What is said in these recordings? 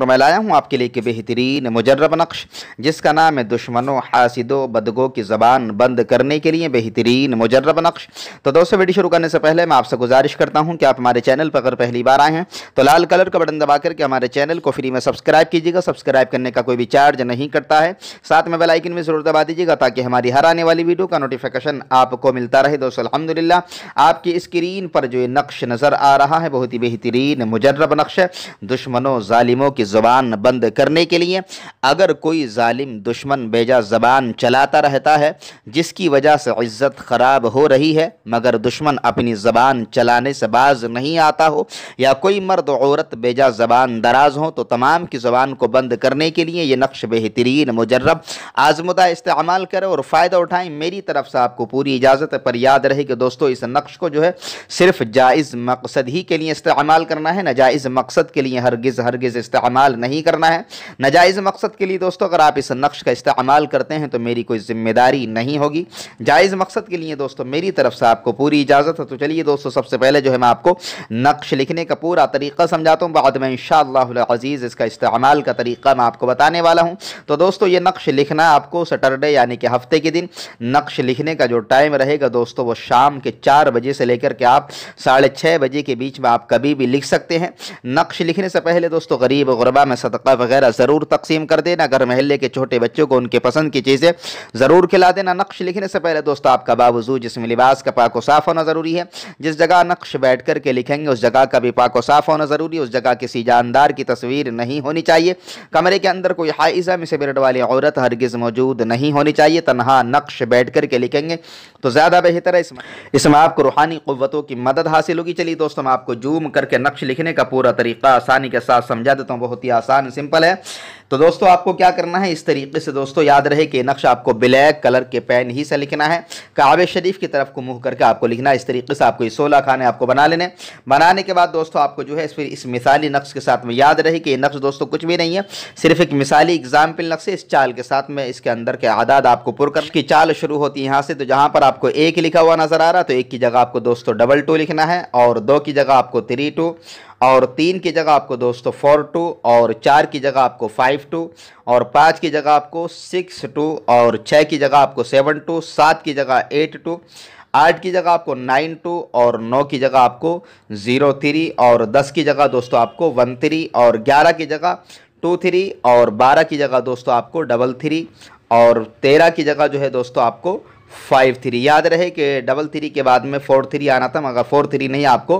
और मैं लाया हूँ आपके लिए कि बेहतरीन मुजरब नक्श जिसका नाम है दुश्मनों हासिदों बदगो की ज़बान बंद करने के लिए बेहतरीन मुजरब नक्श तो दोस्तों वीडियो शुरू करने से पहले मैं आपसे गुजारिश करता हूँ कि आप हमारे चैनल पर अगर पहली बार आए हैं तो लाल कलर का बटन दबा करके हमारे चैनल को फ्री में सब्सक्राइब कीजिएगा सब्सक्राइब करने का कोई भी चार्ज नहीं करता है साथ में बेलाइकिन में ज़रूर दबा दीजिएगा ताकि हमारी हर आने वाली वीडियो का नोटिफिकेशन आपको मिलता रहे दोस्तों अलहमदिल्ला आपकी स्क्रीन पर जो नक्श नज़र आ रहा है बहुत ही बेहतरीन मुजरब नक्श है दुश्मनों ालिमों की ज़बान बंद करने के लिए अगर कोई ालिम दुश्मन बेजा ज़बान चलाता रहता है जिसकी वजह से इज़्ज़त ख़राब हो रही है मगर दुश्मन अपनी ज़बान चलाने से बाज नहीं आता हो या कोई मर्द औरत बेजा ज़बान दराज हो तो तमाम की ज़बान को बंद करने के लिए यह नक्श बेहतरीन मुजर्रब आजमुदा इस्तेमाल करें और फ़ायदा उठाएँ मेरी तरफ से आपको पूरी इजाज़त पर याद रहे कि दोस्तों इस नक्श को जो है सिर्फ जायज़ मकसद ही के लिए इस्तेमाल करना है ना जायज़ मकसद के लिए हरगिज़ हरगिज़ इस्तेमाल इस्तेमाल नहीं करना है नाजायज़ मकसद के लिए दोस्तों अगर आप इस नक्श का इस्तेमाल करते हैं तो मेरी कोई ज़िम्मेदारी नहीं होगी जायज़ मकसद के लिए दोस्तों मेरी तरफ से आपको पूरी इजाज़त है तो चलिए दोस्तों सबसे पहले जो है मैं आपको नक्श लिखने का पूरा तरीका समझाता हूँ बाद में इन अज़ीज़ इसका इस्तेमाल का तरीका मैं आपको बताने वाला हूँ तो दोस्तों ये नक्श लिखना आपको सैटरडे यानी कि हफ्ते के दिन नक्श लिखने का जो टाइम रहेगा दोस्तों वो शाम के चार बजे से लेकर के आप साढ़े छः बजे के बीच में आप कभी भी लिख सकते हैं नक्श लिखने से पहले दोस्तों गरीब और मरबा में सदका वगैरह ज़रूर तकसीम कर देना अगर महल्ले के छोटे बच्चों को उनके पसंद की चीज़ें ज़रूर खिला देना नक्श लिखने से पहले दोस्तों आपका बावजू जिसमें लिबास का पाको साफ़ होना ज़रूरी है जिस जगह नक्श बैठ कर के लिखेंगे उस जगह का भी पाको साफ़ होना ज़रूरी है उस जगह किसी जानदार की तस्वीर नहीं होनी चाहिए कमरे के अंदर कोई हाइजा में सिगरेट वाली औरत हरगिज़ मौजूद नहीं होनी चाहिए तनहा नक्श बैठ कर के लिखेंगे तो ज़्यादा बेहतर है इसमें इसमें आपको रूहानी क़वतों की मदद हासिल होगी चलिए दोस्तों मैं आपको जूम करके नक्श लिखने का पूरा तरीका आसानी के साथ समझा देता हूँ बहुत बहुत ही आसान सिंपल है तो दोस्तों आपको क्या करना है इस तरीके से दोस्तों याद रहे कि नक्शा आपको ब्लैक कलर के पेन ही से लिखना है काबे शरीफ की तरफ को मुंह करके आपको लिखना है इस तरीके से आपको ये सोलह खाने आपको बना लेने बनाने के बाद दोस्तों आपको जो है फिर इस मिसाली नक्श के साथ में याद रहे कि ये नक्श दोस्तों कुछ भी नहीं है सिर्फ एक मिसाली एग्जाम्पल नक्श इस चाल के साथ में इसके अंदर के आदाद आपको पुर कर की चाल शुरू होती है यहाँ से तो जहाँ पर आपको एक लिखा हुआ नज़र आ रहा तो एक की जगह आपको दोस्तों डबल टू लिखना है और दो की जगह आपको थ्री टू और तीन की जगह आपको दोस्तों फोर टू और चार की जगह आपको फाइव फाइव टू और पाँच की जगह आपको सिक्स टू और छः की जगह आपको सेवन टू सात की जगह एट टू आठ की जगह आपको नाइन टू और नौ की जगह आपको ज़ीरो थ्री और दस की जगह दोस्तों आपको वन थ्री और ग्यारह की जगह टू थ्री और बारह की जगह दोस्तों आपको डबल थ्री और तेरह की जगह जो है दोस्तों आपको फाइव थ्री याद रहे कि डबल थ्री के बाद में फोर थ्री आना था मगर फोर थ्री नहीं आपको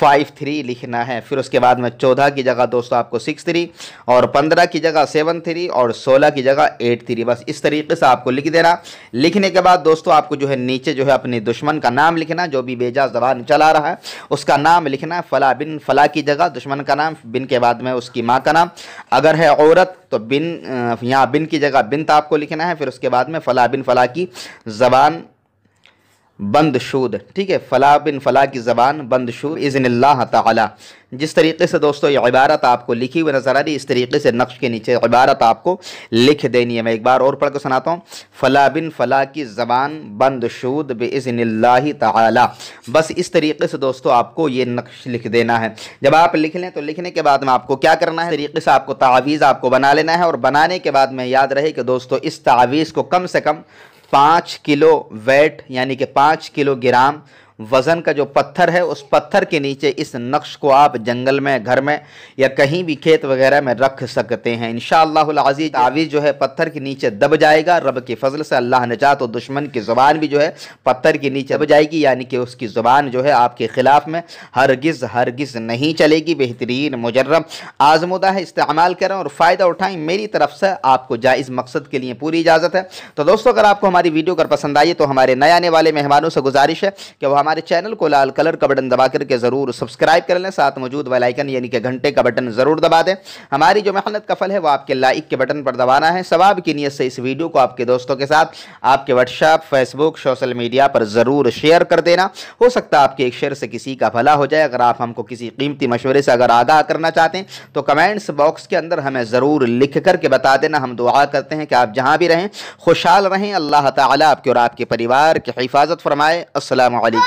फाइव थ्री लिखना है फिर उसके बाद में चौदह की जगह दोस्तों आपको सिक्स थ्री और पंद्रह की जगह सेवन थ्री और सोलह की जगह एट थ्री बस इस तरीके से आपको लिख देना लिखने के बाद दोस्तों आपको जो है नीचे जो है अपने दुश्मन का नाम लिखना जो भी बेजा जबान चला रहा है उसका नाम लिखना फला बिन फला की जगह दुश्मन का नाम बिन के बाद में उसकी माँ का नाम अगर है औरत तो बिन यहाँ बिन की जगह बिन तो आपको लिखना है फिर उसके बाद में फला बिन फला की ज़बान बंद शूद ठीक है फ़ला बिन फ़ला की ज़बान बंद शूद इज़न ताला जिस तरीके से दोस्तों ये इबारत आपको लिखी हुई नज़र आ रही इस तरीके से नक्श के नीचे इबारत आपको लिख देनी है मैं एक बार और पढ़ कर सुनाता हूँ फ़ला बिन फ़ला की ज़बान बंद शूद बज़न तला बस इस तरीके से दोस्तों आपको ये नक्श लिख देना है जब आप लिख लें तो लिखने के बाद में आपको क्या करना है तरीके से आपको तावीज़ आपको बना लेना है और बनाने के बाद में याद रहे कि दोस्तों इस तावीज़ को कम से कम पाँच किलो वेट यानी कि पाँच किलो ग्राम वज़न का जो पत्थर है उस पत्थर के नीचे इस नक्श को आप जंगल में घर में या कहीं भी खेत वगैरह में रख सकते हैं इन शजीज़ आवीज जो है पत्थर के नीचे दब जाएगा रब की फजल से अल्लाह नजात चाह दुश्मन की ज़ुबान भी जो है पत्थर के नीचे दब जाएगी यानी कि उसकी ज़ुबान जो है आपके ख़िलाफ़ में हरगिज़ हरगिज़ नहीं चलेगी बेहतरीन मुजर्रम आजमुदा है इस्तेमाल करें और फ़ायदा उठाएं मेरी तरफ से आपको जायज़ मकसद के लिए पूरी इजाज़त है तो दोस्तों अगर आपको हमारी वीडियो अगर पसंद आई तो हमारे नए आने वाले मेहमानों से गुजारिश है कि वह हमारे चैनल को लाल कलर का बटन दबा करके ज़रूर सब्सक्राइब कर लें साथ मौजूद वेलाइकन यानी कि घंटे का बटन ज़रूर दबा दें हमारी जो मेहनत का फल है वो आपके लाइक के बटन पर दबाना है सवाब की नीयत से इस वीडियो को आपके दोस्तों के साथ आपके व्हाट्सअप फेसबुक सोशल मीडिया पर ज़रूर शेयर कर देना हो सकता है आपके एक शेयर से किसी का भला हो जाए अगर आप हमको किसी कीमती मशवरे से अगर आगाह करना चाहते हैं तो कमेंट्स बॉक्स के अंदर हमें ज़रूर लिख करके बता देना हम दुआ करते हैं कि आप जहाँ भी रहें खुशहाल रहें अल्लाह ताला आपके और आपके परिवार की हिफाजत फरमाए असलकम